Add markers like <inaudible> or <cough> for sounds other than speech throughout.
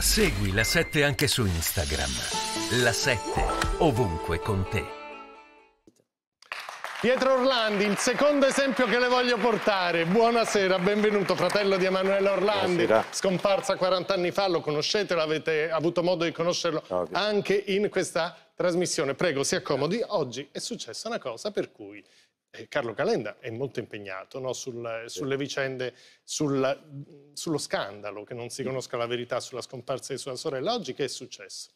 Segui la 7 anche su Instagram. La 7 ovunque con te. Pietro Orlandi, il secondo esempio che le voglio portare. Buonasera, benvenuto, fratello di Emanuele Orlandi. Buonasera. Scomparsa 40 anni fa, lo conoscete, l'avete avuto modo di conoscerlo Ovvio. anche in questa trasmissione. Prego, si accomodi. Oggi è successa una cosa per cui Carlo Calenda è molto impegnato no? Sul, sulle vicende, sul, sullo scandalo, che non si mm. conosca la verità sulla scomparsa di sua sorella. Oggi che è successo?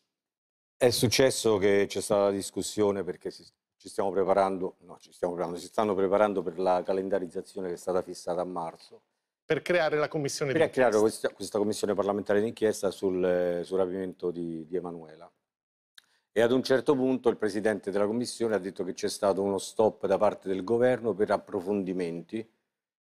È successo che c'è stata la discussione perché si, ci stiamo preparando, no, ci stiamo preparando, si stanno preparando per la calendarizzazione che è stata fissata a marzo. Per creare la commissione per creare questa, questa, commissione parlamentare d'inchiesta sul, eh, sul rapimento di, di Emanuela e ad un certo punto il Presidente della Commissione ha detto che c'è stato uno stop da parte del Governo per approfondimenti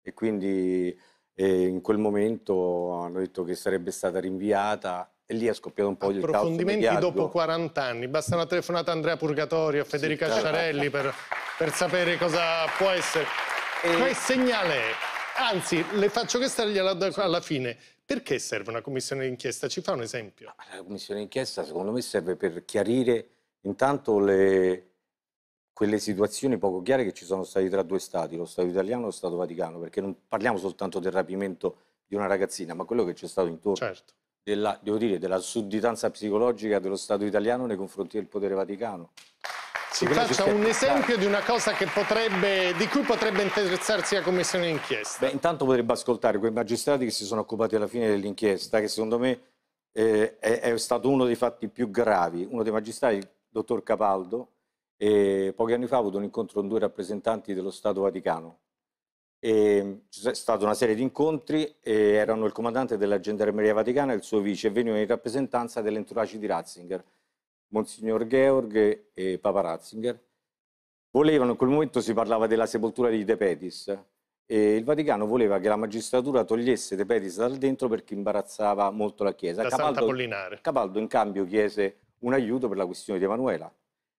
e quindi eh, in quel momento hanno detto che sarebbe stata rinviata e lì è scoppiato un po' il caos Approfondimenti dopo 40 anni, basta una telefonata a Andrea Purgatorio, a Federica sì, certo. Sciarelli per, per sapere cosa può essere. E... il segnale è? Anzi, le faccio questa gliela do alla fine. Perché serve una commissione d'inchiesta? Ci fa un esempio. Ah, la commissione d'inchiesta secondo me serve per chiarire intanto le, quelle situazioni poco chiare che ci sono state tra due stati, lo Stato italiano e lo Stato vaticano, perché non parliamo soltanto del rapimento di una ragazzina, ma quello che c'è stato intorno. Certo. Della, devo dire, della sudditanza psicologica dello Stato italiano nei confronti del potere vaticano si faccia un esempio di una cosa potrebbe, di cui potrebbe interessarsi la commissione d'inchiesta. Beh, intanto potrebbe ascoltare quei magistrati che si sono occupati alla fine dell'inchiesta, che secondo me eh, è, è, stato uno dei fatti più gravi. Uno dei magistrati, il dottor Capaldo, eh, pochi anni fa ha avuto un incontro con due rappresentanti dello Stato Vaticano. E, c'è stata una serie di incontri, erano il comandante della Gendarmeria Vaticana e il suo vice, e venivano in rappresentanza dell'entourage di Ratzinger Monsignor Georg e Papa Ratzinger, volevano, in quel momento si parlava della sepoltura di De Petis, e il Vaticano voleva che la magistratura togliesse De Petis dal dentro perché imbarazzava molto la Chiesa. Da Capaldo, Capaldo in cambio chiese un aiuto per la questione di Emanuela.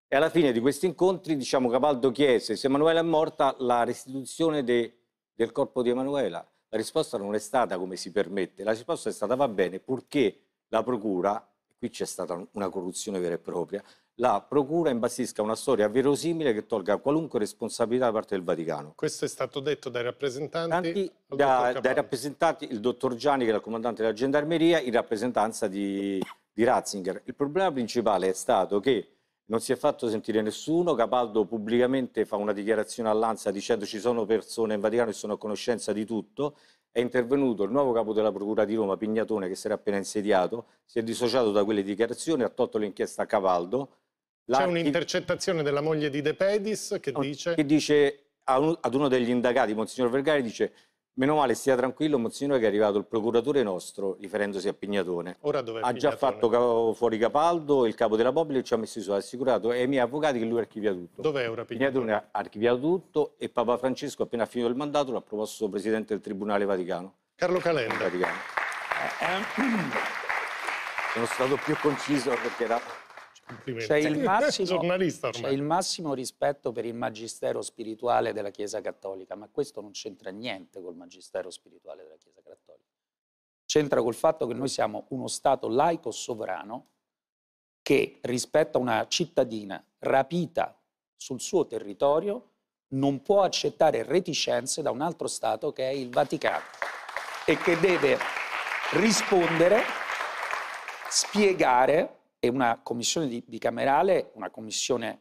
E alla fine di questi incontri, diciamo, Capaldo chiese se Emanuela è morta la restituzione de, del corpo di Emanuela. La risposta non è stata come si permette, la risposta è stata va bene purché la procura qui c'è stata una corruzione vera e propria, la procura imbastisca una storia verosimile che tolga qualunque responsabilità da parte del Vaticano. Questo è stato detto dai rappresentanti? Da, dai rappresentanti, il dottor Gianni che era il comandante della gendarmeria in rappresentanza di, di Ratzinger. Il problema principale è stato che non si è fatto sentire nessuno, Capaldo pubblicamente fa una dichiarazione all'Anza dicendo ci sono persone in Vaticano che sono a conoscenza di tutto, è intervenuto il nuovo capo della Procura di Roma, Pignatone, che si era appena insediato, si è dissociato da quelle dichiarazioni, ha tolto l'inchiesta a Cavaldo. C'è un'intercettazione della moglie di De Pedis che dice... Che dice ad uno degli indagati, Monsignor Vergari, dice Meno male, stia tranquillo, Mozzino, che è arrivato il procuratore nostro, riferendosi a Pignatone. Ora dove Ha già fatto fuori Capaldo, il capo della Pobile ci ha messo su, ha assicurato ai miei avvocati che lui archivia tutto. Dov'è ora Pignatone? Pignatone ha archiviato tutto e Papa Francesco, appena finito il mandato, l'ha proposto presidente del Tribunale Vaticano. Carlo Calenda. Vaticano. Eh, eh. <clears throat> Sono stato più conciso perché era... C'è il, massimo, <laughs> c'è il massimo rispetto per il magistero spirituale della Chiesa Cattolica, ma questo non c'entra niente col magistero spirituale della Chiesa Cattolica. C'entra col fatto che noi siamo uno Stato laico sovrano che rispetto a una cittadina rapita sul suo territorio non può accettare reticenze da un altro Stato che è il Vaticano e che deve rispondere, spiegare e una commissione bicamerale, una commissione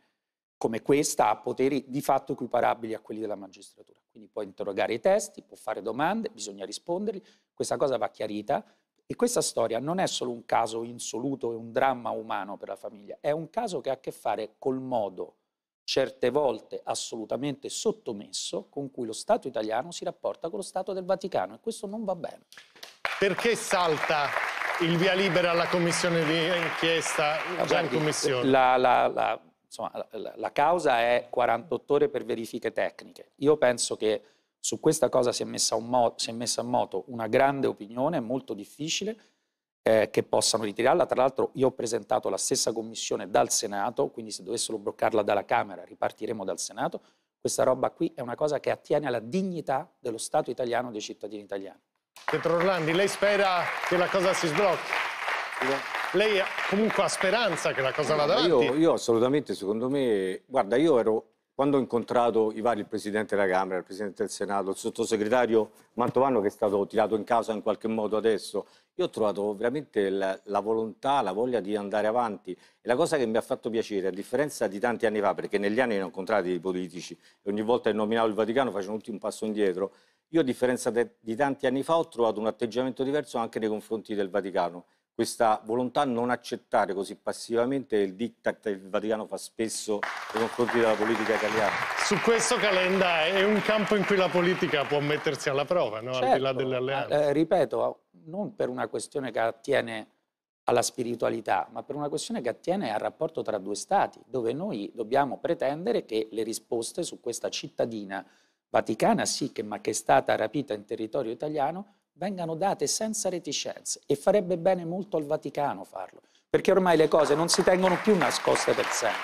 come questa, ha poteri di fatto equiparabili a quelli della magistratura. Quindi può interrogare i testi, può fare domande, bisogna rispondergli, questa cosa va chiarita. E questa storia non è solo un caso insoluto e un dramma umano per la famiglia, è un caso che ha a che fare col modo, certe volte assolutamente sottomesso, con cui lo Stato italiano si rapporta con lo Stato del Vaticano e questo non va bene. Perché salta il via libera alla commissione di inchiesta ah, già in commissione? La, la, la, insomma, la, causa è 48 ore per verifiche tecniche. Io penso che su questa cosa si è messa, mo si è messa in moto una grande opinione, molto difficile, eh, che possano ritirarla. Tra l'altro io ho presentato la stessa commissione dal Senato, quindi se dovessero bloccarla dalla Camera ripartiremo dal Senato. Questa roba qui è una cosa che attiene alla dignità dello Stato italiano e dei cittadini italiani. Pietro Orlandi, lei spera che la cosa si sblocchi? No. Lei comunque ha speranza che la cosa no, vada avanti? Io, io assolutamente, secondo me... Guarda, io ero quando ho incontrato i vari, il Presidente della Camera, il Presidente del Senato, il sottosegretario Mantovano che è stato tirato in causa in qualche modo adesso, io ho trovato veramente la, la, volontà, la voglia di andare avanti. E la cosa che mi ha fatto piacere, a differenza di tanti anni fa, perché negli anni ne ho incontrati i politici e ogni volta che nominavo il Vaticano facevano un ultimo passo indietro, io a differenza de, di tanti anni fa ho trovato un atteggiamento diverso anche nei confronti del Vaticano, questa volontà non accettare così passivamente il diktat che il Vaticano fa spesso nei confronti della politica italiana. Su questo Calenda è un campo in cui la politica può mettersi alla prova, no? certo, al di là certo. delle ah, alleanze. Eh, ripeto, non per una questione che attiene alla spiritualità, ma per una questione che attiene al rapporto tra due stati, dove noi dobbiamo pretendere che le risposte su questa cittadina vaticana sì, che, ma che è stata rapita in territorio italiano, vengano date senza reticenze e farebbe bene molto al Vaticano farlo, perché ormai le cose non si tengono più nascoste per sempre.